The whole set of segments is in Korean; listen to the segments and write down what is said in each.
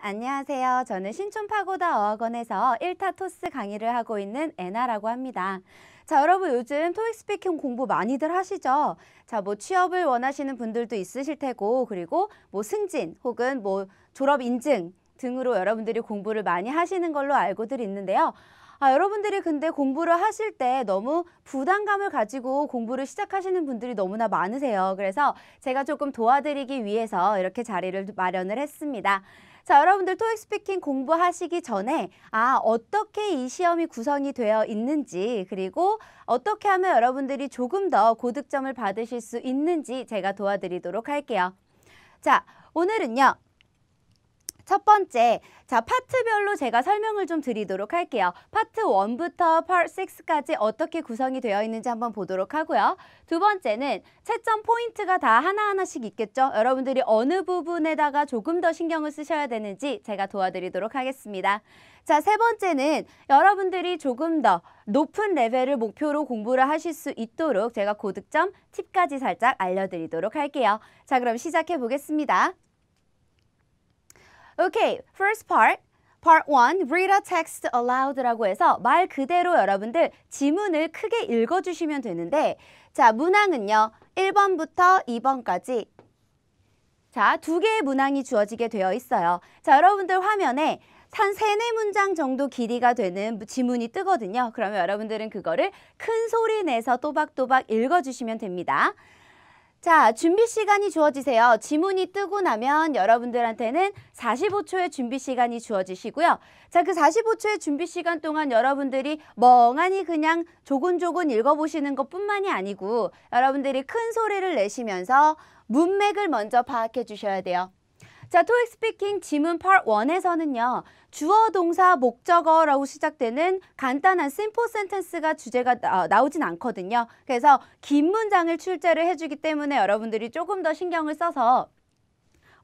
안녕하세요. 저는 신촌파고다 어학원에서 1타 토스 강의를 하고 있는 에나라고 합니다. 자 여러분 요즘 토익 스피킹 공부 많이들 하시죠? 자 뭐 취업을 원하시는 분들도 있으실 테고 그리고 뭐 승진 혹은 뭐 졸업 인증 등으로 여러분들이 공부를 많이 하시는 걸로 알고들 있는데요. 아, 여러분들이 근데 공부를 하실 때 너무 부담감을 가지고 공부를 시작하시는 분들이 너무나 많으세요. 그래서 제가 조금 도와드리기 위해서 이렇게 자리를 마련을 했습니다. 자, 여러분들 토익 스피킹 공부하시기 전에 아, 어떻게 이 시험이 구성이 되어 있는지 그리고 어떻게 하면 여러분들이 조금 더 고득점을 받으실 수 있는지 제가 도와드리도록 할게요. 자, 오늘은요. 첫 번째, 자 파트별로 제가 설명을 좀 드리도록 할게요. 파트 원부터 파트 6까지 어떻게 구성이 되어 있는지 한번 보도록 하고요. 두 번째는 채점 포인트가 다 하나하나씩 있겠죠. 여러분들이 어느 부분에다가 조금 더 신경을 쓰셔야 되는지 제가 도와드리도록 하겠습니다. 자, 세 번째는 여러분들이 조금 더 높은 레벨을 목표로 공부를 하실 수 있도록 제가 고득점 팁까지 살짝 알려드리도록 할게요. 자, 그럼 시작해 보겠습니다. Okay, first part. Part 1, read a text aloud라고 해서 말 그대로 여러분들 지문을 크게 읽어주시면 되는데 자, 문항은요. 1번부터 2번까지 자, 두 개의 문항이 주어지게 되어 있어요. 자, 여러분들 화면에 한 세네 문장 정도 길이가 되는 지문이 뜨거든요. 그러면 여러분들은 그거를 큰 소리 내서 또박또박 읽어주시면 됩니다. 자, 준비 시간이 주어지세요. 지문이 뜨고 나면 여러분들한테는 45초의 준비 시간이 주어지시고요. 자, 그 45초의 준비 시간 동안 여러분들이 멍하니 그냥 조곤조곤 읽어보시는 것뿐만이 아니고 여러분들이 큰 소리를 내시면서 문맥을 먼저 파악해 주셔야 돼요. 자, 토익 스피킹 지문 Part 1에서는요. 주어, 동사, 목적어라고 시작되는 간단한 심포 센텐스가 주제가 어, 나오진 않거든요. 그래서 긴 문장을 출제를 해주기 때문에 여러분들이 조금 더 신경을 써서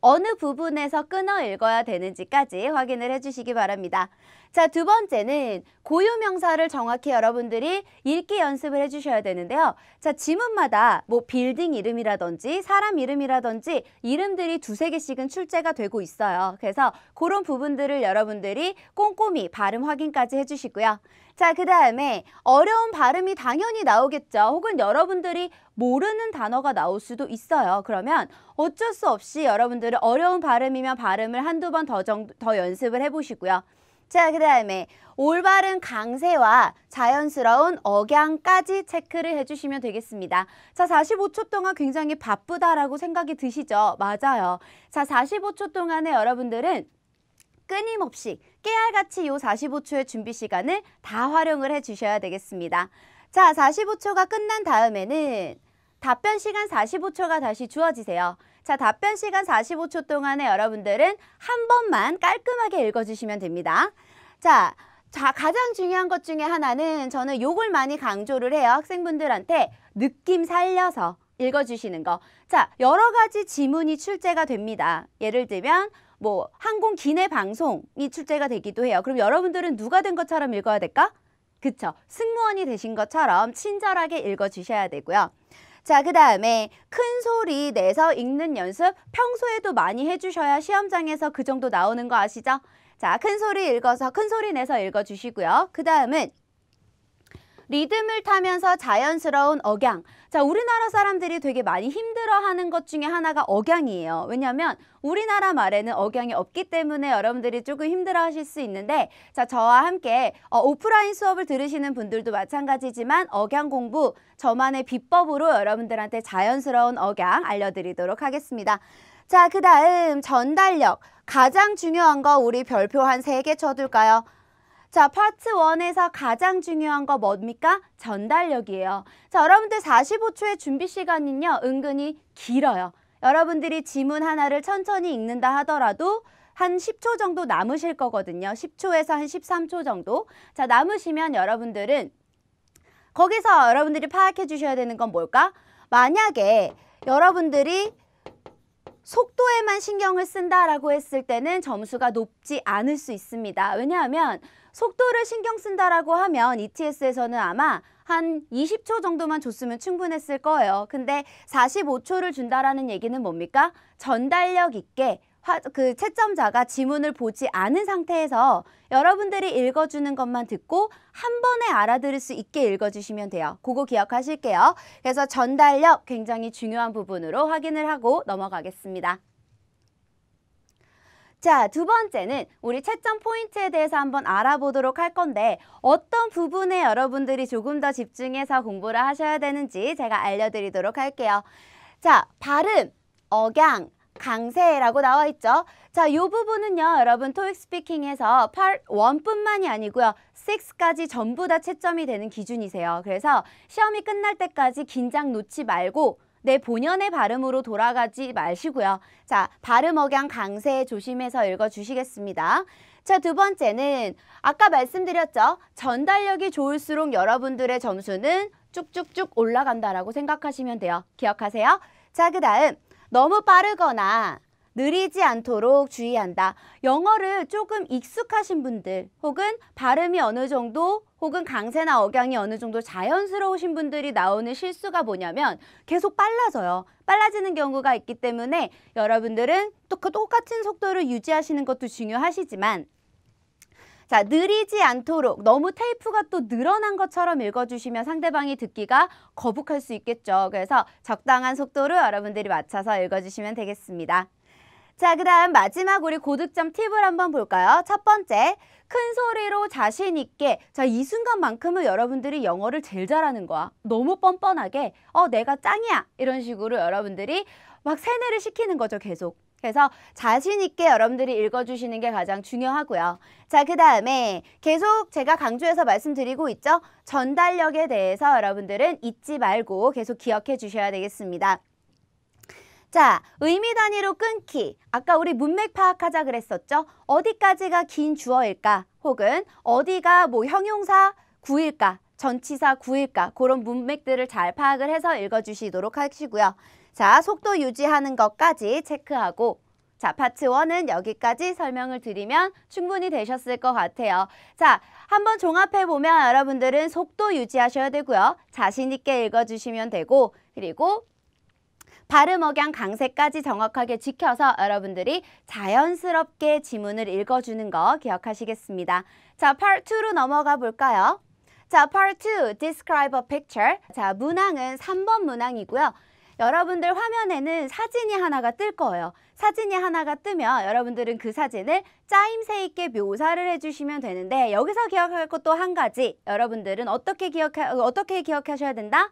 어느 부분에서 끊어 읽어야 되는지까지 확인을 해주시기 바랍니다. 자, 두 번째는 고유명사를 정확히 여러분들이 읽기 연습을 해주셔야 되는데요. 자, 지문마다 뭐 빌딩 이름이라든지 사람 이름이라든지 이름들이 두세 개씩은 출제가 되고 있어요. 그래서 그런 부분들을 여러분들이 꼼꼼히 발음 확인까지 해주시고요. 자, 그 다음에 어려운 발음이 당연히 나오겠죠. 혹은 여러분들이 모르는 단어가 나올 수도 있어요. 그러면 어쩔 수 없이 여러분들은 어려운 발음이면 발음을 한두 번더더 연습을 해보시고요. 자, 그 다음에 올바른 강세와 자연스러운 억양까지 체크를 해주시면 되겠습니다. 자, 45초 동안 굉장히 바쁘다라고 생각이 드시죠? 맞아요. 자, 45초 동안에 여러분들은 끊임없이 깨알같이 요 45초의 준비 시간을 다 활용을 해주셔야 되겠습니다. 자, 45초가 끝난 다음에는 답변 시간 45초가 다시 주어지세요. 자, 답변 시간 45초 동안에 여러분들은 한 번만 깔끔하게 읽어주시면 됩니다. 자, 자, 가장 중요한 것 중에 하나는 저는 욕을 많이 강조를 해요. 학생분들한테 느낌 살려서 읽어주시는 거. 자, 여러 가지 지문이 출제가 됩니다. 예를 들면, 뭐, 항공 기내 방송이 출제가 되기도 해요. 그럼 여러분들은 누가 된 것처럼 읽어야 될까? 그쵸. 승무원이 되신 것처럼 친절하게 읽어주셔야 되고요. 자, 그 다음에 큰 소리 내서 읽는 연습 평소에도 많이 해주셔야 시험장에서 그 정도 나오는 거 아시죠? 자, 큰 소리 읽어서 큰 소리 내서 읽어주시고요. 그 다음은 리듬을 타면서 자연스러운 억양 자, 우리나라 사람들이 되게 많이 힘들어하는 것 중에 하나가 억양이에요. 왜냐하면 우리나라 말에는 억양이 없기 때문에 여러분들이 조금 힘들어하실 수 있는데 자, 저와 함께 어, 오프라인 수업을 들으시는 분들도 마찬가지지만 억양 공부 저만의 비법으로 여러분들한테 자연스러운 억양 알려드리도록 하겠습니다. 자, 그 다음 전달력. 가장 중요한 거 우리 별표 한 세 개 쳐둘까요? 자, 파트 원에서 가장 중요한 거 뭡니까? 전달력이에요. 자, 여러분들 45초의 준비 시간은요, 은근히 길어요. 여러분들이 지문 하나를 천천히 읽는다 하더라도 한 10초 정도 남으실 거거든요. 10초에서 한 13초 정도. 자, 남으시면 여러분들은 거기서 여러분들이 파악해 주셔야 되는 건 뭘까? 만약에 여러분들이 속도에만 신경을 쓴다라고 했을 때는 점수가 높지 않을 수 있습니다. 왜냐하면 속도를 신경 쓴다라고 하면 ETS에서는 아마 한 20초 정도만 줬으면 충분했을 거예요. 근데 45초를 준다라는 얘기는 뭡니까? 전달력 있게 그 채점자가 지문을 보지 않은 상태에서 여러분들이 읽어주는 것만 듣고 한 번에 알아들을 수 있게 읽어주시면 돼요. 그거 기억하실게요. 그래서 전달력 굉장히 중요한 부분으로 확인을 하고 넘어가겠습니다. 자, 두 번째는 우리 채점 포인트에 대해서 한번 알아보도록 할 건데 어떤 부분에 여러분들이 조금 더 집중해서 공부를 하셔야 되는지 제가 알려드리도록 할게요. 자, 발음, 억양, 강세라고 나와 있죠. 자, 이 부분은요. 여러분 토익 스피킹에서 Part 1뿐만이 아니고요. 6까지 전부 다 채점이 되는 기준이세요. 그래서 시험이 끝날 때까지 긴장 놓지 말고 내 본연의 발음으로 돌아가지 마시고요. 자, 발음 억양 강세 조심해서 읽어주시겠습니다. 자, 두 번째는 아까 말씀드렸죠. 전달력이 좋을수록 여러분들의 점수는 쭉쭉쭉 올라간다라고 생각하시면 돼요. 기억하세요. 자, 그 다음 너무 빠르거나 느리지 않도록 주의한다. 영어를 조금 익숙하신 분들 혹은 발음이 어느 정도 혹은 강세나 억양이 어느 정도 자연스러우신 분들이 나오는 실수가 뭐냐면 계속 빨라져요. 빨라지는 경우가 있기 때문에 여러분들은 그 똑같은 속도를 유지하시는 것도 중요하시지만 자, 느리지 않도록 너무 테이프가 또 늘어난 것처럼 읽어주시면 상대방이 듣기가 거북할 수 있겠죠. 그래서 적당한 속도로 여러분들이 맞춰서 읽어주시면 되겠습니다. 자, 그 다음 마지막 우리 고득점 팁을 한번 볼까요? 첫 번째, 큰 소리로 자신 있게 자, 이 순간만큼은 여러분들이 영어를 제일 잘하는 거야. 너무 뻔뻔하게 어, 내가 짱이야. 이런 식으로 여러분들이 막 세뇌를 시키는 거죠, 계속. 그래서 자신 있게 여러분들이 읽어주시는 게 가장 중요하고요. 자, 그 다음에 계속 제가 강조해서 말씀드리고 있죠. 전달력에 대해서 여러분들은 잊지 말고 계속 기억해 주셔야 되겠습니다. 자, 의미 단위로 끊기. 아까 우리 문맥 파악하자 그랬었죠? 어디까지가 긴 주어일까? 혹은 어디가 뭐 형용사 구일까? 전치사 구일까? 그런 문맥들을 잘 파악을 해서 읽어주시도록 하시고요. 자, 속도 유지하는 것까지 체크하고 자, 파트 1은 여기까지 설명을 드리면 충분히 되셨을 것 같아요. 자, 한번 종합해보면 여러분들은 속도 유지하셔야 되고요. 자신 있게 읽어주시면 되고 그리고 발음 억양 강세까지 정확하게 지켜서 여러분들이 자연스럽게 지문을 읽어주는 거 기억하시겠습니다. 자, 파트 2로 넘어가 볼까요? 자, 파트 2, describe a picture. 자, 문항은 3번 문항이고요. 여러분들 화면에는 사진이 하나가 뜰 거예요. 사진이 하나가 뜨면 여러분들은 그 사진을 짜임새 있게 묘사를 해주시면 되는데 여기서 기억할 것도 한 가지. 여러분들은 어떻게 기억하, 어떻게 기억하셔야 된다?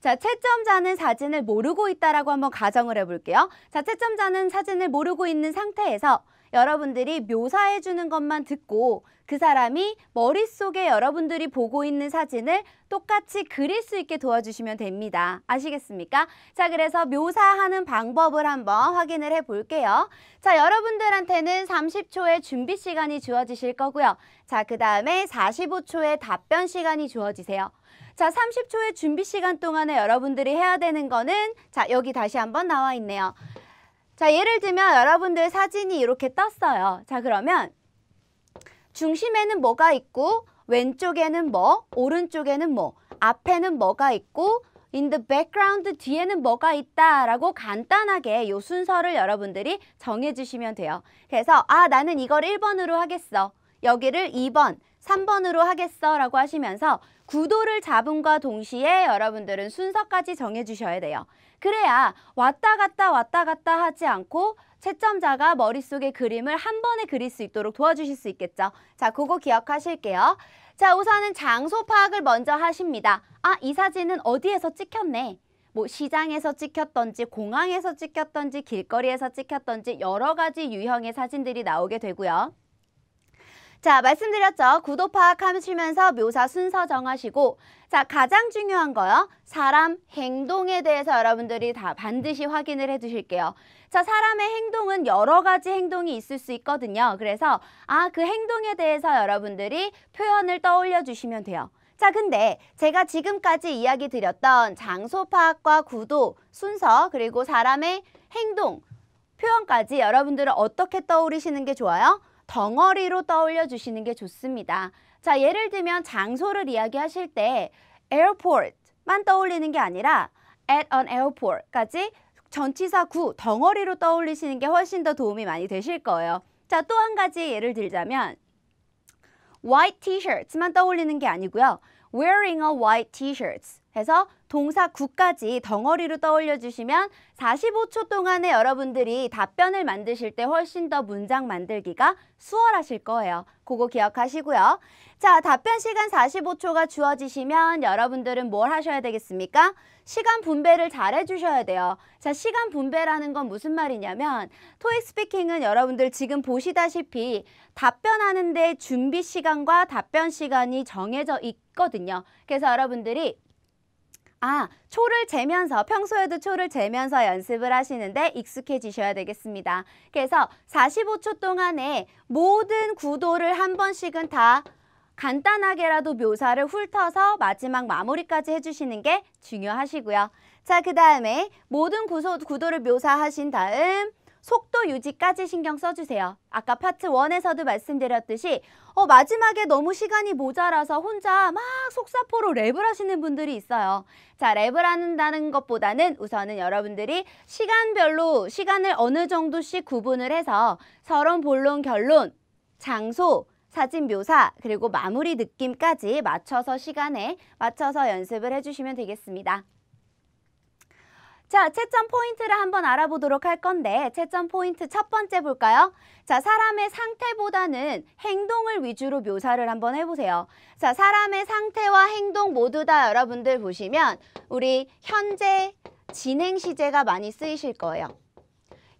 자, 채점자는 사진을 모르고 있다라고 한번 가정을 해볼게요. 자, 채점자는 사진을 모르고 있는 상태에서 여러분들이 묘사해 주는 것만 듣고 그 사람이 머릿속에 여러분들이 보고 있는 사진을 똑같이 그릴 수 있게 도와주시면 됩니다. 아시겠습니까? 자, 그래서 묘사하는 방법을 한번 확인을 해 볼게요. 자, 여러분들한테는 30초의 준비 시간이 주어지실 거고요. 자, 그 다음에 45초의 답변 시간이 주어지세요. 자, 30초의 준비 시간 동안에 여러분들이 해야 되는 거는 자, 여기 다시 한번 나와 있네요. 자, 예를 들면 여러분들 사진이 이렇게 떴어요. 자, 그러면 중심에는 뭐가 있고 왼쪽에는 뭐, 오른쪽에는 뭐, 앞에는 뭐가 있고 in the background 뒤에는 뭐가 있다라고 간단하게 요 순서를 여러분들이 정해주시면 돼요. 그래서 아 나는 이걸 1번으로 하겠어. 여기를 2번, 3번으로 하겠어 라고 하시면서 구도를 잡음과 동시에 여러분들은 순서까지 정해주셔야 돼요. 그래야 왔다 갔다 왔다 갔다 하지 않고 채점자가 머릿속에 그림을 한 번에 그릴 수 있도록 도와주실 수 있겠죠. 자, 그거 기억하실게요. 자, 우선은 장소 파악을 먼저 하십니다. 아, 이 사진은 어디에서 찍혔네. 뭐 시장에서 찍혔던지 공항에서 찍혔던지 길거리에서 찍혔던지 여러 가지 유형의 사진들이 나오게 되고요. 자, 말씀드렸죠. 구도 파악하시면서 묘사 순서 정하시고 자, 가장 중요한 거요. 사람 행동에 대해서 여러분들이 다 반드시 확인을 해 주실게요. 자, 사람의 행동은 여러 가지 행동이 있을 수 있거든요. 그래서 아, 그 행동에 대해서 여러분들이 표현을 떠올려 주시면 돼요. 자, 근데 제가 지금까지 이야기 드렸던 장소 파악과 구도, 순서, 그리고 사람의 행동, 표현까지 여러분들은 어떻게 떠올리시는 게 좋아요? 덩어리로 떠올려 주시는 게 좋습니다. 자, 예를 들면 장소를 이야기하실 때에어포트만 떠올리는 게 아니라 at an airport까지 전치사 구 덩어리로 떠올리시는 게 훨씬 더 도움이 많이 되실 거예요. 자, 또 한 가지 예를 들자면 white t-shirts만 떠올리는 게 아니고요. wearing a white t-shirts 해서 동사 구까지 덩어리로 떠올려 주시면 45초 동안에 여러분들이 답변을 만드실 때 훨씬 더 문장 만들기가 수월하실 거예요. 그거 기억하시고요. 자, 답변 시간 45초가 주어지시면 여러분들은 뭘 하셔야 되겠습니까? 시간 분배를 잘 해주셔야 돼요. 자, 시간 분배라는 건 무슨 말이냐면 토익 스피킹은 여러분들 지금 보시다시피 답변하는데 준비 시간과 답변 시간이 정해져 있거든요. 그래서 여러분들이 아, 초를 재면서 평소에도 초를 재면서 연습을 하시는데 익숙해지셔야 되겠습니다. 그래서 45초 동안에 모든 구도를 한 번씩은 다 간단하게라도 묘사를 훑어서 마지막 마무리까지 해주시는 게 중요하시고요. 자, 그 다음에 모든 구소, 구도를 묘사하신 다음 속도 유지까지 신경 써주세요. 아까 파트 원에서도 말씀드렸듯이 어, 마지막에 너무 시간이 모자라서 혼자 막 속사포로 랩을 하시는 분들이 있어요. 자, 랩을 한다는 것보다는 우선은 여러분들이 시간별로 시간을 어느 정도씩 구분을 해서 서론, 본론, 결론, 장소, 사진 묘사 그리고 마무리 느낌까지 맞춰서 시간에 맞춰서 연습을 해주시면 되겠습니다. 자, 채점 포인트를 한번 알아보도록 할 건데 채점 포인트 첫 번째 볼까요? 자, 사람의 상태보다는 행동을 위주로 묘사를 한번 해보세요. 자, 사람의 상태와 행동 모두 다 여러분들 보시면 우리 현재 진행 시제가 많이 쓰이실 거예요.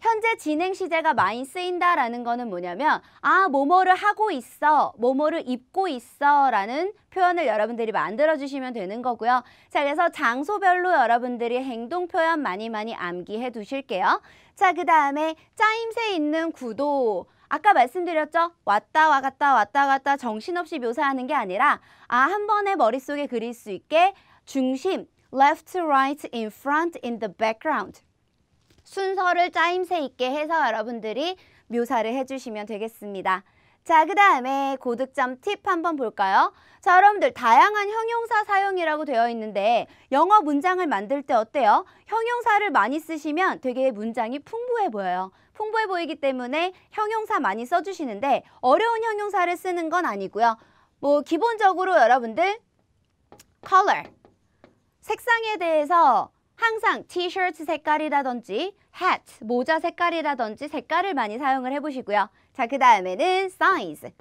현재 진행 시제가 많이 쓰인다라는 거는 뭐냐면 아 뭐뭐를 하고 있어, 뭐뭐를 입고 있어 라는 표현을 여러분들이 만들어주시면 되는 거고요. 자 그래서 장소별로 여러분들이 행동 표현 많이 많이 암기해 두실게요. 자그 다음에 짜임새 있는 구도 아까 말씀드렸죠? 왔다 와갔다 왔다 갔다 정신없이 묘사하는 게 아니라 아 한 번에 머릿속에 그릴 수 있게 중심 left to right in front in the background 순서를 짜임새 있게 해서 여러분들이 묘사를 해주시면 되겠습니다. 자, 그 다음에 고득점 팁 한번 볼까요? 자, 여러분들 다양한 형용사 사용이라고 되어 있는데 영어 문장을 만들 때 어때요? 형용사를 많이 쓰시면 되게 문장이 풍부해 보여요. 풍부해 보이기 때문에 형용사 많이 써주시는데 어려운 형용사를 쓰는 건 아니고요. 뭐 기본적으로 여러분들 color, 색상에 대해서 항상 티셔츠 색깔이라든지 hat, 모자 색깔이라든지 색깔을 많이 사용을 해보시고요. 자, 그 다음에는 size.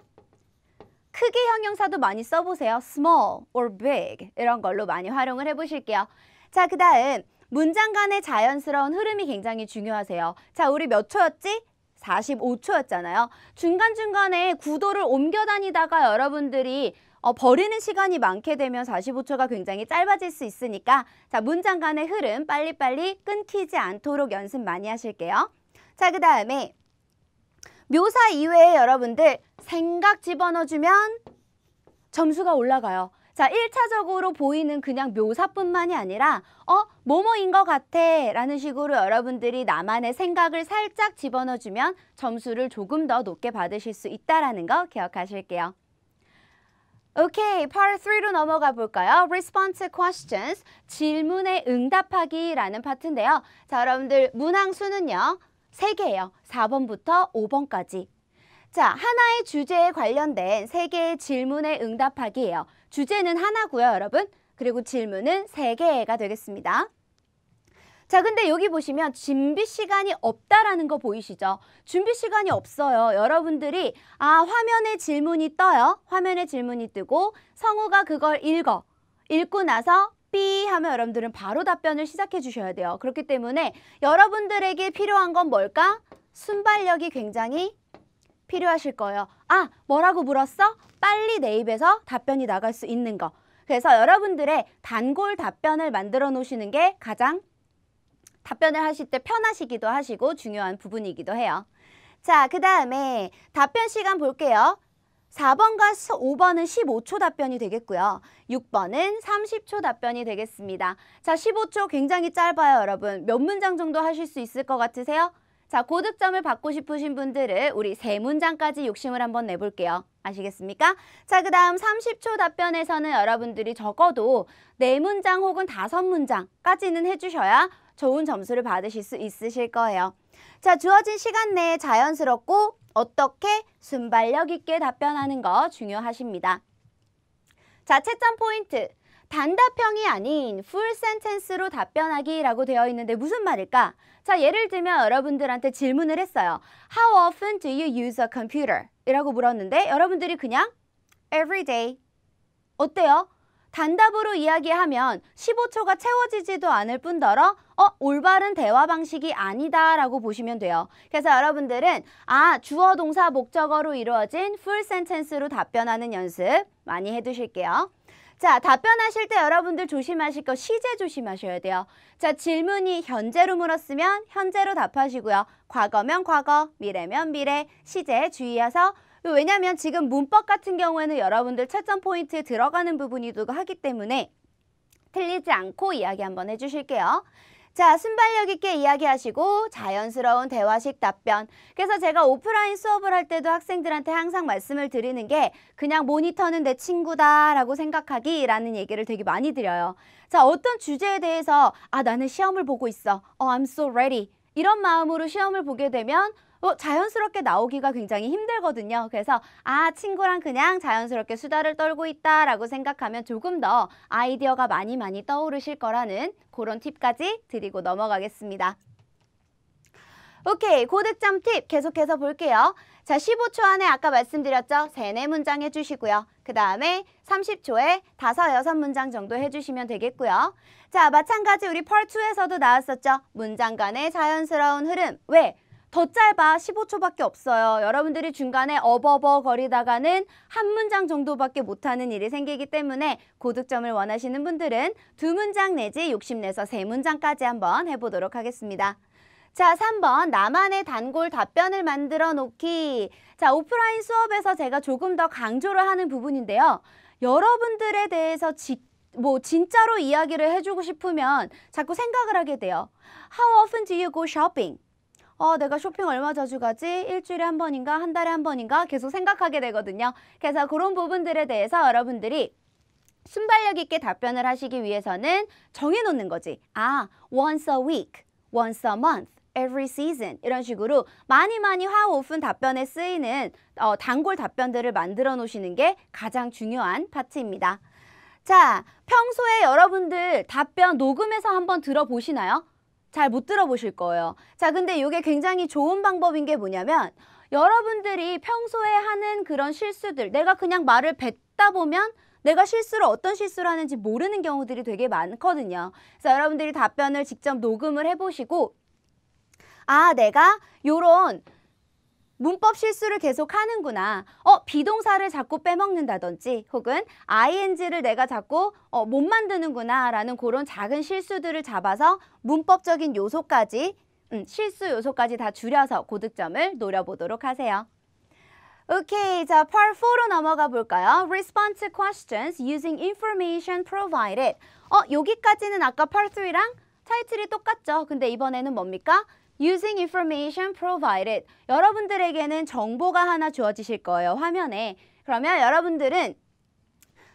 크기 형용사도 많이 써보세요. small or big 이런 걸로 많이 활용을 해보실게요. 자, 그 다음 문장 간의 자연스러운 흐름이 굉장히 중요하세요. 자, 우리 몇 초였지? 45초였잖아요. 중간중간에 구도를 옮겨 다니다가 여러분들이 어, 버리는 시간이 많게 되면 45초가 굉장히 짧아질 수 있으니까 자 문장 간의 흐름 빨리빨리 끊기지 않도록 연습 많이 하실게요. 자그 다음에 묘사 이외에 여러분들 생각 집어넣어주면 점수가 올라가요. 자, 1차적으로 보이는 그냥 묘사뿐만이 아니라 어, 뭐뭐인 것 같아 라는 식으로 여러분들이 나만의 생각을 살짝 집어넣어주면 점수를 조금 더 높게 받으실 수 있다라는 거 기억하실게요. 오케이, o k a part 3로 넘어가 볼까요? Response questions, 질문에 응답하기라는 파트인데요. 자, 여러분들 문항수는요. 3개예요. 4번부터 5번까지. 자, 하나의 주제에 관련된 3개의 질문에 응답하기예요. 주제는 하나고요, 여러분. 그리고 질문은 3개가 되겠습니다. 자 근데 여기 보시면 준비 시간이 없다라는 거 보이시죠? 준비 시간이 없어요. 여러분들이 아 화면에 질문이 떠요. 화면에 질문이 뜨고 성우가 그걸 읽어. 읽고 나서 삐 하면 여러분들은 바로 답변을 시작해 주셔야 돼요. 그렇기 때문에 여러분들에게 필요한 건 뭘까? 순발력이 굉장히 필요하실 거예요. 아 뭐라고 물었어? 빨리 내 입에서 답변이 나갈 수 있는 거. 그래서 여러분들의 단골 답변을 만들어 놓으시는 게 가장 답변을 하실 때 편하시기도 하시고 중요한 부분이기도 해요. 자, 그 다음에 답변 시간 볼게요. 4번과 5번은 15초 답변이 되겠고요. 6번은 30초 답변이 되겠습니다. 자, 15초 굉장히 짧아요, 여러분. 몇 문장 정도 하실 수 있을 것 같으세요? 자, 고득점을 받고 싶으신 분들은 우리 세 문장까지 욕심을 한번 내볼게요. 아시겠습니까? 자, 그 다음 30초 답변에서는 여러분들이 적어도 네문장 혹은 다섯 문장까지는 해주셔야 좋은 점수를 받으실 수 있으실 거예요. 자, 주어진 시간 내에 자연스럽고 어떻게 순발력 있게 답변하는 거 중요하십니다. 자, 채점 포인트. 단답형이 아닌 풀 센텐스로 답변하기라고 되어 있는데 무슨 말일까? 자, 예를 들면 여러분들한테 질문을 했어요. How often do you use a computer? 이라고 물었는데 여러분들이 그냥 every day 어때요? 단답으로 이야기하면 15초가 채워지지도 않을 뿐더러 어 올바른 대화 방식이 아니다 라고 보시면 돼요. 그래서 여러분들은 아 주어 동사 목적어로 이루어진 풀 센텐스로 답변하는 연습 많이 해두실게요. 자, 답변하실 때 여러분들 조심하실 거 시제 조심하셔야 돼요. 자, 질문이 현재로 물었으면 현재로 답하시고요. 과거면 과거, 미래면 미래, 시제에 주의해서 왜냐하면 지금 문법 같은 경우에는 여러분들 채점 포인트에 들어가는 부분이기도 하기 때문에 틀리지 않고 이야기 한번 해주실게요. 자, 순발력 있게 이야기하시고 자연스러운 대화식 답변. 그래서 제가 오프라인 수업을 할 때도 학생들한테 항상 말씀을 드리는 게 그냥 모니터는 내 친구다라고 생각하기라는 얘기를 되게 많이 드려요. 자, 어떤 주제에 대해서 아, 나는 시험을 보고 있어. 어, I'm so ready. 이런 마음으로 시험을 보게 되면 어, 자연스럽게 나오기가 굉장히 힘들거든요. 그래서 아 친구랑 그냥 자연스럽게 수다를 떨고 있다라고 생각하면 조금 더 아이디어가 많이 많이 떠오르실 거라는 그런 팁까지 드리고 넘어가겠습니다. 오케이 고득점 팁 계속해서 볼게요. 자 15초 안에 아까 말씀드렸죠. 세 네 문장 해주시고요. 그 다음에 30초에 다섯 여섯 문장 정도 해주시면 되겠고요. 자 마찬가지 우리 펄2에서도 나왔었죠. 문장 간의 자연스러운 흐름. 왜? 더 짧아 15초밖에 없어요. 여러분들이 중간에 어버버 거리다가는 한 문장 정도밖에 못하는 일이 생기기 때문에 고득점을 원하시는 분들은 두 문장 내지 욕심 내서 세 문장까지 한번 해보도록 하겠습니다. 자, 3번 나만의 단골 답변을 만들어 놓기. 자, 오프라인 수업에서 제가 조금 더 강조를 하는 부분인데요. 여러분들에 대해서 직뭐 진짜로 이야기를 해주고 싶으면 자꾸 생각을 하게 돼요. How often do you go shopping? 어, 내가 쇼핑 얼마 자주 가지? 일주일에 한 번인가? 한 달에 한 번인가? 계속 생각하게 되거든요. 그래서 그런 부분들에 대해서 여러분들이 순발력 있게 답변을 하시기 위해서는 정해놓는 거지. 아, once a week, once a month, every season 이런 식으로 많이 많이 화, 오픈 답변에 쓰이는 어, 단골 답변들을 만들어 놓으시는 게 가장 중요한 파트입니다. 자, 평소에 여러분들 답변 녹음해서 한번 들어보시나요? 잘못 들어보실 거예요. 자, 근데 이게 굉장히 좋은 방법인 게 뭐냐면 여러분들이 평소에 하는 그런 실수들, 내가 그냥 말을 뱉다 보면 내가 실수를 어떤 실수를 하는지 모르는 경우들이 되게 많거든요. 그래서 여러분들이 답변을 직접 녹음을 해보시고 아, 내가 요런 문법 실수를 계속 하는구나. 어, 비동사를 자꾸 빼먹는다든지 혹은 ing를 내가 자꾸 어, 못 만드는구나 라는 그런 작은 실수들을 잡아서 문법적인 요소까지 음, 실수 요소까지 다 줄여서 고득점을 노려보도록 하세요. 오케이, 자, part 4로 넘어가 볼까요? Response questions using information provided. 어, 여기까지는 아까 part 3랑 타이틀이 똑같죠? 근데 이번에는 뭡니까? Using information provided. 여러분들에게는 정보가 하나 주어지실 거예요, 화면에. 그러면 여러분들은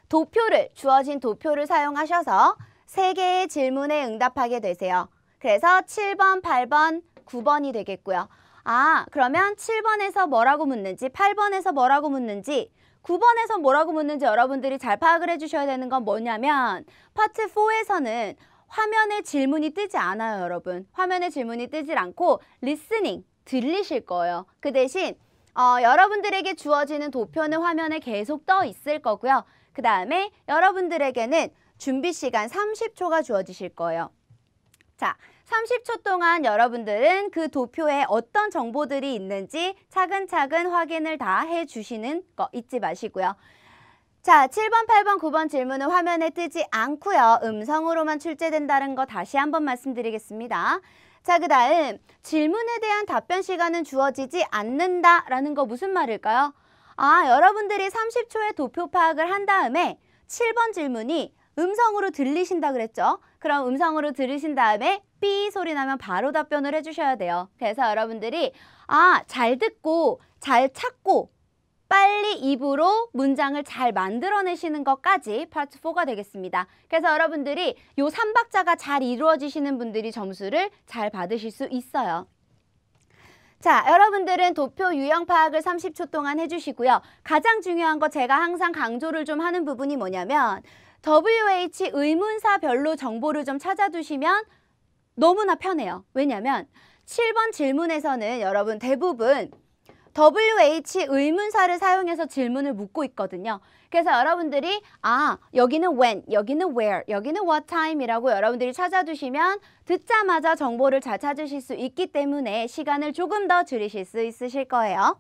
도표를, 주어진 도표를 사용하셔서 세개의 질문에 응답하게 되세요. 그래서 7번, 8번, 9번이 되겠고요. 아, 그러면 7번에서 뭐라고 묻는지, 8번에서 뭐라고 묻는지, 9번에서 뭐라고 묻는지 여러분들이 잘 파악을 해주셔야 되는 건 뭐냐면 파트 4에서는 화면에 질문이 뜨지 않아요, 여러분. 화면에 질문이 뜨질 않고 리스닝, 들리실 거예요. 그 대신 어, 여러분들에게 주어지는 도표는 화면에 계속 떠 있을 거고요. 그 다음에 여러분들에게는 준비 시간 30초가 주어지실 거예요. 자, 30초 동안 여러분들은 그 도표에 어떤 정보들이 있는지 차근차근 확인을 다 해주시는 거 잊지 마시고요. 자, 7번, 8번, 9번 질문은 화면에 뜨지 않고요. 음성으로만 출제된다는 거 다시 한번 말씀드리겠습니다. 자, 그 다음 질문에 대한 답변 시간은 주어지지 않는다라는 거 무슨 말일까요? 아, 여러분들이 30초의 도표 파악을 한 다음에 7번 질문이 음성으로 들리신다 그랬죠? 그럼 음성으로 들으신 다음에 삐 소리 나면 바로 답변을 해주셔야 돼요. 그래서 여러분들이 아, 잘 듣고, 잘 찾고, 빨리 입으로 문장을 잘 만들어내시는 것까지 파트 4가 되겠습니다. 그래서 여러분들이 요 3박자가 잘 이루어지시는 분들이 점수를 잘 받으실 수 있어요. 자, 여러분들은 도표 유형 파악을 30초 동안 해주시고요. 가장 중요한 거 제가 항상 강조를 좀 하는 부분이 뭐냐면 WH 의문사별로 정보를 좀 찾아두시면 너무나 편해요. 왜냐면 7번 질문에서는 여러분 대부분 WH 의문사를 사용해서 질문을 묻고 있거든요. 그래서 여러분들이 아 여기는 when, 여기는 where, 여기는 what time이라고 여러분들이 찾아두시면 듣자마자 정보를 잘 찾으실 수 있기 때문에 시간을 조금 더 줄이실 수 있으실 거예요.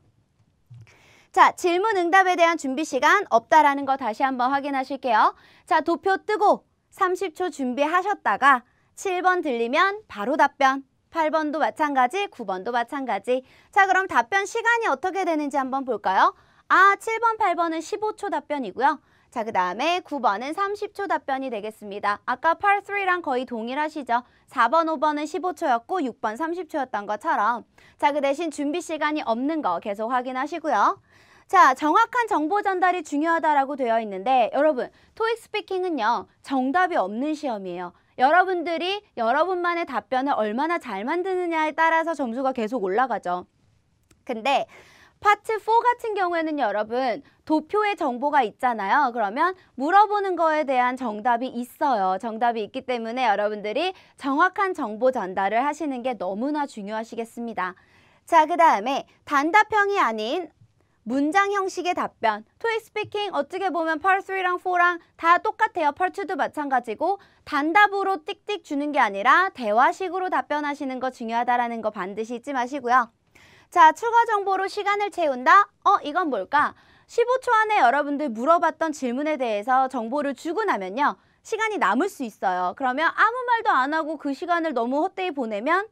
자, 질문 응답에 대한 준비 시간 없다라는 거 다시 한번 확인하실게요. 자, 도표 뜨고 30초 준비하셨다가 7번 들리면 바로 답변. 8번도 마찬가지, 9번도 마찬가지. 자, 그럼 답변 시간이 어떻게 되는지 한번 볼까요? 아, 7번, 8번은 15초 답변이고요. 자, 그 다음에 9번은 30초 답변이 되겠습니다. 아까 팔3랑 거의 동일하시죠? 4번, 5번은 15초였고 6번 30초였던 것처럼 자, 그 대신 준비 시간이 없는 거 계속 확인하시고요. 자, 정확한 정보 전달이 중요하다라고 되어 있는데 여러분, 토익 스피킹은요, 정답이 없는 시험이에요. 여러분들이 여러분만의 답변을 얼마나 잘 만드느냐에 따라서 점수가 계속 올라가죠. 근데 파트 4 같은 경우에는 여러분 도표에 정보가 있잖아요. 그러면 물어보는 거에 대한 정답이 있어요. 정답이 있기 때문에 여러분들이 정확한 정보 전달을 하시는 게 너무나 중요하시겠습니다. 자, 그 다음에 단답형이 아닌 문장 형식의 답변. 토익 스피킹 어떻게 보면 펄3랑 4랑 다 똑같아요. 펄2도 마찬가지고 단답으로 띡띡 주는 게 아니라 대화식으로 답변하시는 거 중요하다라는 거 반드시 잊지 마시고요. 자, 추가 정보로 시간을 채운다? 어, 이건 뭘까? 15초 안에 여러분들 물어봤던 질문에 대해서 정보를 주고 나면요. 시간이 남을 수 있어요. 그러면 아무 말도 안 하고 그 시간을 너무 헛되이 보내면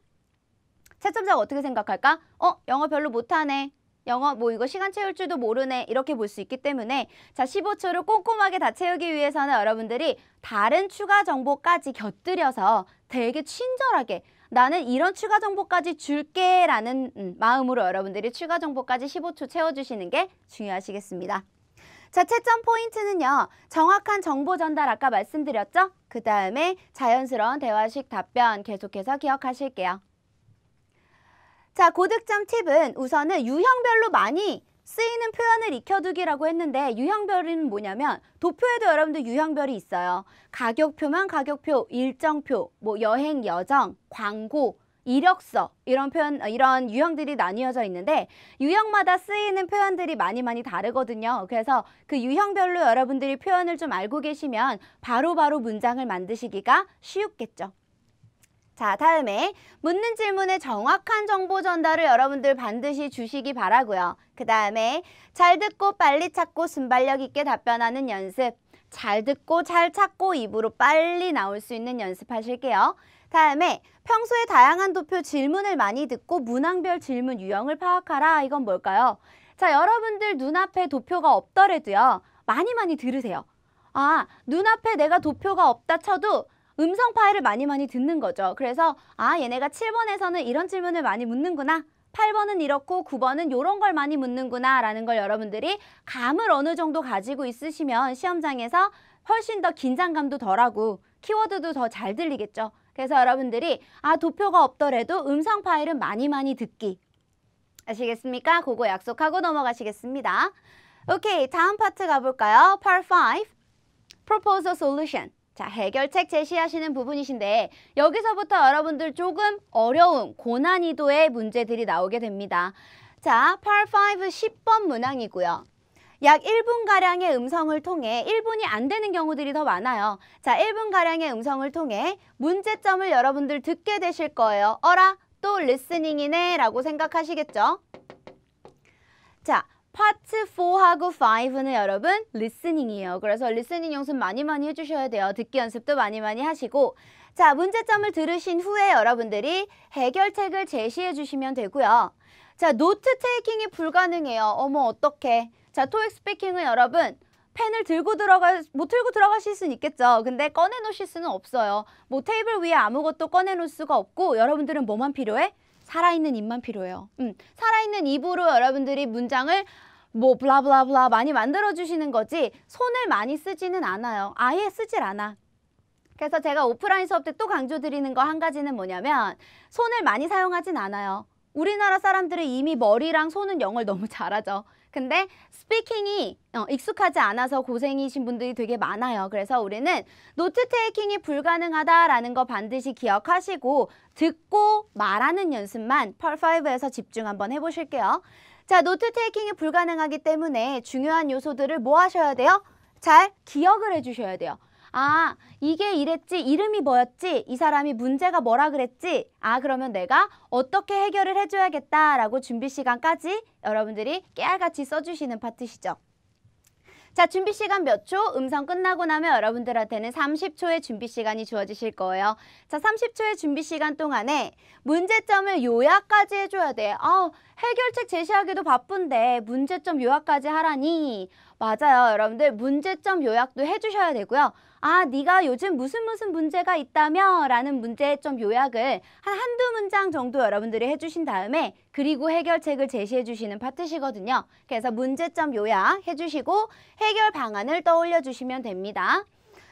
채점자가 어떻게 생각할까? 어, 영어 별로 못하네. 영어 뭐 이거 시간 채울 줄도 모르네 이렇게 볼 수 있기 때문에 자 15초를 꼼꼼하게 다 채우기 위해서는 여러분들이 다른 추가 정보까지 곁들여서 되게 친절하게 나는 이런 추가 정보까지 줄게 라는 음, 마음으로 여러분들이 추가 정보까지 15초 채워주시는 게 중요하시겠습니다. 자, 채점 포인트는요. 정확한 정보 전달 아까 말씀드렸죠? 그 다음에 자연스러운 대화식 답변 계속해서 기억하실게요. 자, 고득점 팁은 우선은 유형별로 많이 쓰이는 표현을 익혀두기라고 했는데 유형별은 뭐냐면 도표에도 여러분들 유형별이 있어요. 가격표만 가격표, 일정표, 뭐 여행, 여정, 광고, 이력서 이런 표현 이런 유형들이 나뉘어져 있는데 유형마다 쓰이는 표현들이 많이 많이 다르거든요. 그래서 그 유형별로 여러분들이 표현을 좀 알고 계시면 바로바로 바로 문장을 만드시기가 쉬웠겠죠. 자, 다음에 묻는 질문에 정확한 정보 전달을 여러분들 반드시 주시기 바라고요. 그 다음에 잘 듣고 빨리 찾고 순발력 있게 답변하는 연습. 잘 듣고 잘 찾고 입으로 빨리 나올 수 있는 연습하실게요. 다음에 평소에 다양한 도표 질문을 많이 듣고 문항별 질문 유형을 파악하라. 이건 뭘까요? 자, 여러분들 눈앞에 도표가 없더라도요. 많이 많이 들으세요. 아, 눈앞에 내가 도표가 없다 쳐도 음성 파일을 많이 많이 듣는 거죠. 그래서 아 얘네가 7번에서는 이런 질문을 많이 묻는구나. 8번은 이렇고 9번은 이런 걸 많이 묻는구나 라는 걸 여러분들이 감을 어느 정도 가지고 있으시면 시험장에서 훨씬 더 긴장감도 덜하고 키워드도 더 잘 들리겠죠. 그래서 여러분들이 아 도표가 없더라도 음성 파일은 많이 많이 듣기 아시겠습니까? 그거 약속하고 넘어가시겠습니다. 오케이 다음 파트 가볼까요? Part 5 Proposal Solution 자, 해결책 제시하시는 부분이신데 여기서부터 여러분들 조금 어려운 고난이도의 문제들이 나오게 됩니다. 자, 팔5 10번 문항이고요. 약 1분가량의 음성을 통해 1분이 안 되는 경우들이 더 많아요. 자, 1분가량의 음성을 통해 문제점을 여러분들 듣게 되실 거예요. 어라, 또 리스닝이네 라고 생각하시겠죠? 자, 파트 4하고 5는 여러분 리스닝이에요. 그래서 리스닝 연습 많이 많이 해주셔야 돼요. 듣기 연습도 많이 많이 하시고 자 문제점을 들으신 후에 여러분들이 해결책을 제시해 주시면 되고요. 자 노트 테이킹이 불가능해요. 어머 어떡해. 자 토익 스피킹은 여러분 펜을 들고 들어가 못 뭐 들고 들어가실 수는 있겠죠. 근데 꺼내 놓으실 수는 없어요. 뭐 테이블 위에 아무것도 꺼내 놓을 수가 없고 여러분들은 뭐만 필요해? 살아있는 입만 필요해요. 음, 살아있는 입으로 여러분들이 문장을 뭐 블라블라블라 많이 만들어주시는 거지 손을 많이 쓰지는 않아요. 아예 쓰질 않아. 그래서 제가 오프라인 수업 때 또 강조드리는 거 한 가지는 뭐냐면 손을 많이 사용하진 않아요. 우리나라 사람들은 이미 머리랑 손은 영어를 너무 잘하죠. 근데 스피킹이 어, 익숙하지 않아서 고생이신 분들이 되게 많아요. 그래서 우리는 노트 테이킹이 불가능하다라는 거 반드시 기억하시고 듣고 말하는 연습만 펄5에서 집중 한번 해보실게요. 자, 노트 테이킹이 불가능하기 때문에 중요한 요소들을 뭐 하셔야 돼요? 잘 기억을 해주셔야 돼요. 아, 이게 이랬지, 이름이 뭐였지, 이 사람이 문제가 뭐라 그랬지, 아, 그러면 내가 어떻게 해결을 해줘야겠다라고 준비 시간까지 여러분들이 깨알같이 써주시는 파트시죠. 자, 준비 시간 몇 초? 음성 끝나고 나면 여러분들한테는 30초의 준비 시간이 주어지실 거예요. 자, 30초의 준비 시간 동안에 문제점을 요약까지 해줘야 돼. 아, 해결책 제시하기도 바쁜데 문제점 요약까지 하라니. 맞아요, 여러분들. 문제점 요약도 해주셔야 되고요. 아, 네가 요즘 무슨 무슨 문제가 있다며 라는 문제좀 요약을 한 한두 문장 정도 여러분들이 해주신 다음에 그리고 해결책을 제시해 주시는 파트시거든요. 그래서 문제점 요약 해주시고 해결 방안을 떠올려 주시면 됩니다.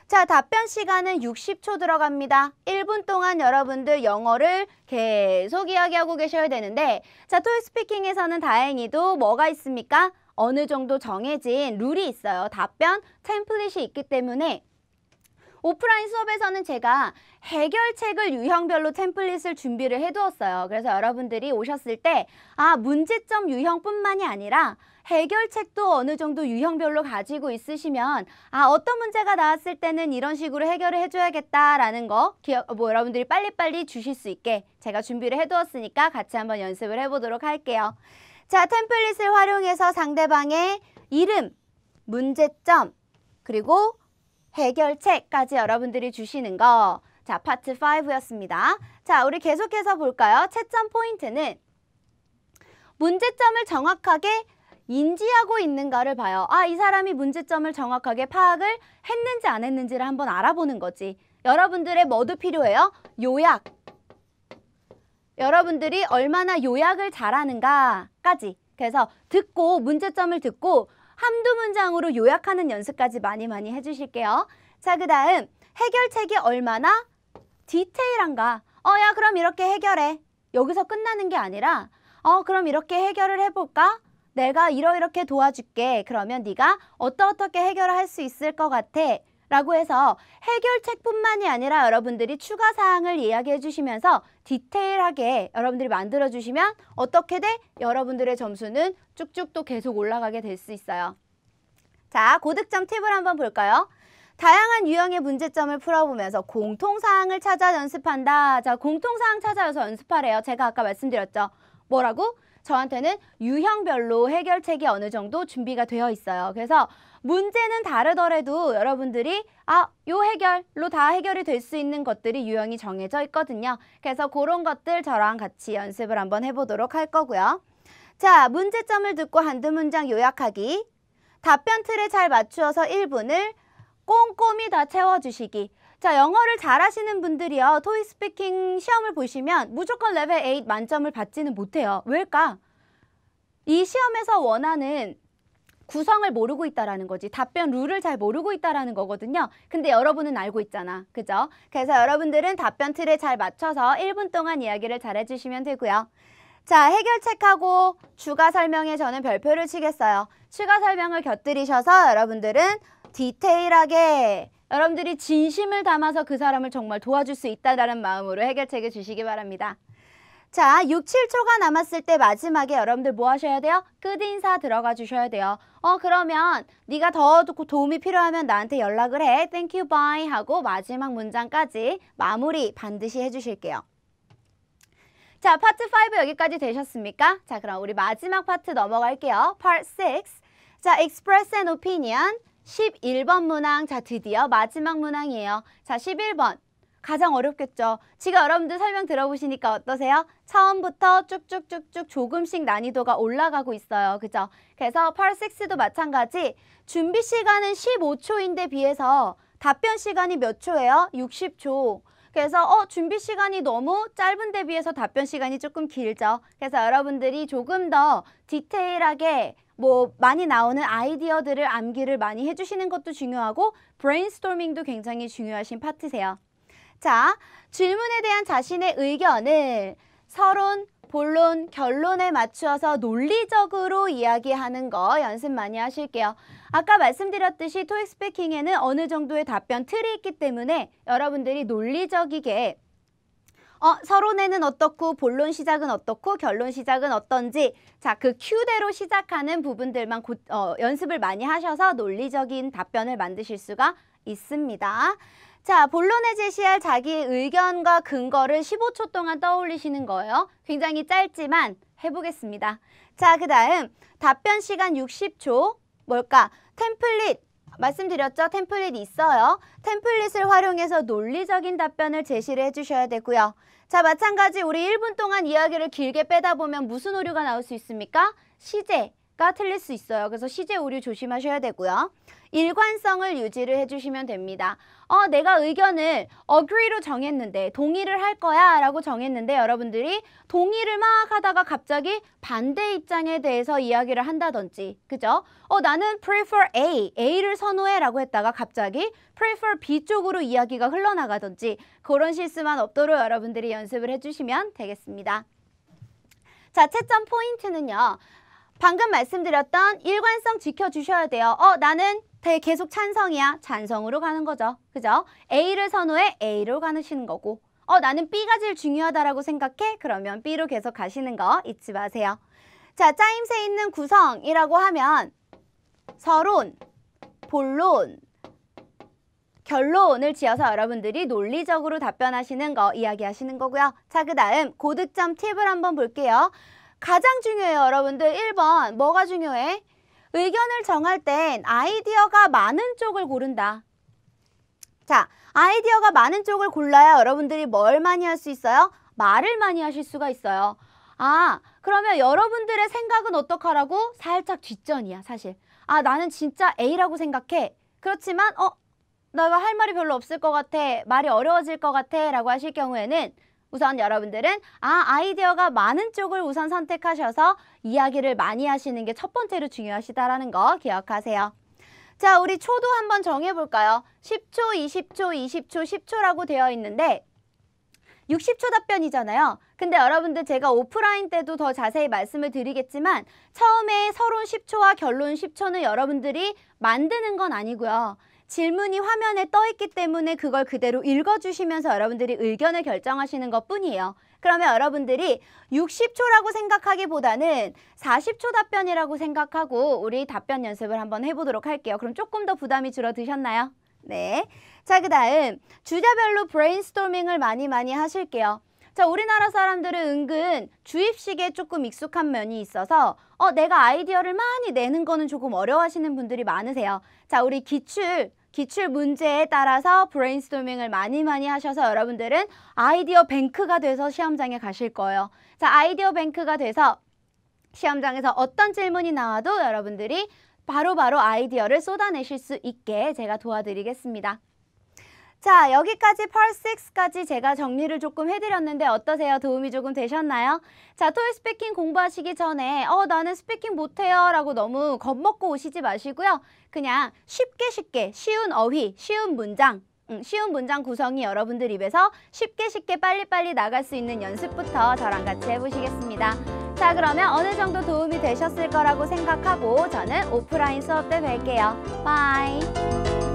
자, 답변 시간은 60초 들어갑니다. 1분 동안 여러분들 영어를 계속 이야기하고 계셔야 되는데 자, 토익스피킹에서는 다행히도 뭐가 있습니까? 어느 정도 정해진 룰이 있어요. 답변 템플릿이 있기 때문에 오프라인 수업에서는 제가 해결책을 유형별로 템플릿을 준비를 해두었어요. 그래서 여러분들이 오셨을 때 아, 문제점 유형뿐만이 아니라 해결책도 어느 정도 유형별로 가지고 있으시면 아 어떤 문제가 나왔을 때는 이런 식으로 해결을 해줘야겠다라는 거 기억, 어, 뭐 여러분들이 빨리빨리 주실 수 있게 제가 준비를 해두었으니까 같이 한번 연습을 해보도록 할게요. 자 템플릿을 활용해서 상대방의 이름, 문제점, 그리고 해결책까지 여러분들이 주시는 거. 자, 파트 5였습니다. 자, 우리 계속해서 볼까요? 채점 포인트는 문제점을 정확하게 인지하고 있는가를 봐요. 아, 이 사람이 문제점을 정확하게 파악을 했는지 안 했는지를 한번 알아보는 거지. 여러분들의 뭐도 필요해요? 요약. 여러분들이 얼마나 요약을 잘하는가까지. 그래서 듣고 문제점을 듣고 한두 문장으로 요약하는 연습까지 많이 많이 해주실게요. 자, 그 다음 해결책이 얼마나 디테일한가. 어, 야, 그럼 이렇게 해결해. 여기서 끝나는 게 아니라 어, 그럼 이렇게 해결을 해볼까? 내가 이러이렇게 도와줄게. 그러면 네가 어떠어떻게 해결할 수 있을 것 같아. 라고 해서 해결책뿐만이 아니라 여러분들이 추가 사항을 이야기해 주시면서 디테일하게 여러분들이 만들어 주시면 어떻게 돼? 여러분들의 점수는 쭉쭉 또 계속 올라가게 될 수 있어요. 자, 고득점 팁을 한번 볼까요? 다양한 유형의 문제점을 풀어보면서 공통사항을 찾아 연습한다. 자, 공통사항 찾아서 연습하래요. 제가 아까 말씀드렸죠. 뭐라고? 저한테는 유형별로 해결책이 어느 정도 준비가 되어 있어요. 그래서 문제는 다르더라도 여러분들이 아, 요 해결로 다 해결이 될 수 있는 것들이 유형이 정해져 있거든요. 그래서 그런 것들 저랑 같이 연습을 한번 해보도록 할 거고요. 자, 문제점을 듣고 한두 문장 요약하기. 답변 틀에 잘 맞추어서 1분을 꼼꼼히 다 채워주시기. 자, 영어를 잘하시는 분들이요. 토익 스피킹 시험을 보시면 무조건 레벨 8 만점을 받지는 못해요. 왜일까? 이 시험에서 원하는 구성을 모르고 있다라는 거지 답변 룰을 잘 모르고 있다라는 거거든요. 근데 여러분은 알고 있잖아. 그죠? 그래서 여러분들은 답변 틀에 잘 맞춰서 일 분 동안 이야기를 잘 해주시면 되고요. 자, 해결책하고 추가 설명에 저는 별표를 치겠어요. 추가 설명을 곁들이셔서 여러분들은 디테일하게 여러분들이 진심을 담아서 그 사람을 정말 도와줄 수 있다라는 마음으로 해결책을 주시기 바랍니다. 자, 6, 7초가 남았을 때 마지막에 여러분들 뭐 하셔야 돼요? 끝인사 들어가 주셔야 돼요. 어, 그러면 네가 더 도움이 필요하면 나한테 연락을 해. Thank you, bye 하고 마지막 문장까지 마무리 반드시 해주실게요. 자, 파트 5 여기까지 되셨습니까? 자, 그럼 우리 마지막 파트 넘어갈게요. Part 6. 자, Express and Opinion. 11번 문항. 자, 드디어 마지막 문항이에요. 자, 11번. 가장 어렵겠죠. 지금 여러분들 설명 들어보시니까 어떠세요? 처음부터 쭉쭉쭉쭉 조금씩 난이도가 올라가고 있어요. 그죠? 그래서 펄6도 마찬가지 준비 시간은 15초인데 비해서 답변 시간이 몇 초예요? 60초. 그래서 어 준비 시간이 너무 짧은 데 비해서 답변 시간이 조금 길죠. 그래서 여러분들이 조금 더 디테일하게 뭐 많이 나오는 아이디어들을 암기를 많이 해주시는 것도 중요하고 브레인스토밍도 굉장히 중요하신 파트세요. 자, 질문에 대한 자신의 의견을 서론, 본론, 결론에 맞추어서 논리적으로 이야기하는 거 연습 많이 하실게요. 아까 말씀드렸듯이 토익 스피킹에는 어느 정도의 답변 틀이 있기 때문에 여러분들이 논리적이게 어, 서론에는 어떻고 본론 시작은 어떻고 결론 시작은 어떤지 자 그 큐대로 시작하는 부분들만 고, 어, 연습을 많이 하셔서 논리적인 답변을 만드실 수가 있습니다. 자, 본론에 제시할 자기의 의견과 근거를 15초 동안 떠올리시는 거예요. 굉장히 짧지만 해보겠습니다. 자, 그 다음 답변 시간 60초. 뭘까? 템플릿. 말씀드렸죠? 템플릿 있어요. 템플릿을 활용해서 논리적인 답변을 제시를 해주셔야 되고요. 자, 마찬가지 우리 1분 동안 이야기를 길게 빼다 보면 무슨 오류가 나올 수 있습니까? 시제, 가 틀릴 수 있어요. 그래서 시제 오류 조심하셔야 되고요. 일관성을 유지를 해주시면 됩니다. 어, 내가 의견을 agree로 정했는데 동의를 할 거야 라고 정했는데 여러분들이 동의를 막 하다가 갑자기 반대 입장에 대해서 이야기를 한다든지 그죠? 어, 나는 prefer A, A를 선호해 라고 했다가 갑자기 prefer B 쪽으로 이야기가 흘러나가든지 그런 실수만 없도록 여러분들이 연습을 해주시면 되겠습니다. 자, 채점 포인트는요. 방금 말씀드렸던 일관성 지켜주셔야 돼요. 어, 나는 계속 찬성이야. 찬성으로 가는 거죠. 그죠? A를 선호해 A로 가시는 거고 어, 나는 B가 제일 중요하다고 생각해? 그러면 B로 계속 가시는 거 잊지 마세요. 자, 짜임새 있는 구성이라고 하면 서론, 본론, 결론을 지어서 여러분들이 논리적으로 답변하시는 거 이야기하시는 거고요. 자, 그 다음 고득점 팁을 한번 볼게요. 가장 중요해요, 여러분들. 1번 뭐가 중요해? 의견을 정할 땐 아이디어가 많은 쪽을 고른다. 자, 아이디어가 많은 쪽을 골라야 여러분들이 뭘 많이 할 수 있어요? 말을 많이 하실 수가 있어요. 아, 그러면 여러분들의 생각은 어떡하라고? 살짝 뒷전이야, 사실. 아, 나는 진짜 A라고 생각해. 그렇지만, 어, 내가 할 말이 별로 없을 것 같아. 말이 어려워질 것 같아. 라고 하실 경우에는 우선 여러분들은 아 아이디어가 많은 쪽을 우선 선택하셔서 이야기를 많이 하시는 게 첫 번째로 중요하시다라는 거 기억하세요. 자 우리 초도 한번 정해볼까요? 10초, 20초, 20초, 10초라고 되어 있는데 60초 답변이잖아요. 근데 여러분들 제가 오프라인 때도 더 자세히 말씀을 드리겠지만 처음에 서론 10초와 결론 10초는 여러분들이 만드는 건 아니고요. 질문이 화면에 떠 있기 때문에 그걸 그대로 읽어주시면서 여러분들이 의견을 결정하시는 것 뿐이에요. 그러면 여러분들이 60초라고 생각하기보다는 40초 답변이라고 생각하고 우리 답변 연습을 한번 해보도록 할게요. 그럼 조금 더 부담이 줄어드셨나요? 네. 자, 그 다음 주자별로 브레인스토밍을 많이 많이 하실게요. 자, 우리나라 사람들은 은근 주입식에 조금 익숙한 면이 있어서 어, 내가 아이디어를 많이 내는 거는 조금 어려워하시는 분들이 많으세요. 자, 우리 기출 기출 문제에 따라서 브레인스토밍을 많이 많이 하셔서 여러분들은 아이디어 뱅크가 돼서 시험장에 가실 거예요. 자, 아이디어 뱅크가 돼서 시험장에서 어떤 질문이 나와도 여러분들이 바로바로 바로 아이디어를 쏟아내실 수 있게 제가 도와드리겠습니다. 자, 여기까지 펄6까지 제가 정리를 조금 해드렸는데 어떠세요? 도움이 조금 되셨나요? 자, 토익 스피킹 공부하시기 전에 어, 나는 스피킹 못해요 라고 너무 겁먹고 오시지 마시고요. 그냥 쉽게 쉽게 쉬운 어휘, 쉬운 문장 음, 쉬운 문장 구성이 여러분들 입에서 쉽게 쉽게 빨리빨리 나갈 수 있는 연습부터 저랑 같이 해보시겠습니다. 자 그러면 어느 정도 도움이 되셨을 거라고 생각하고 저는 오프라인 수업 때 뵐게요. 바이!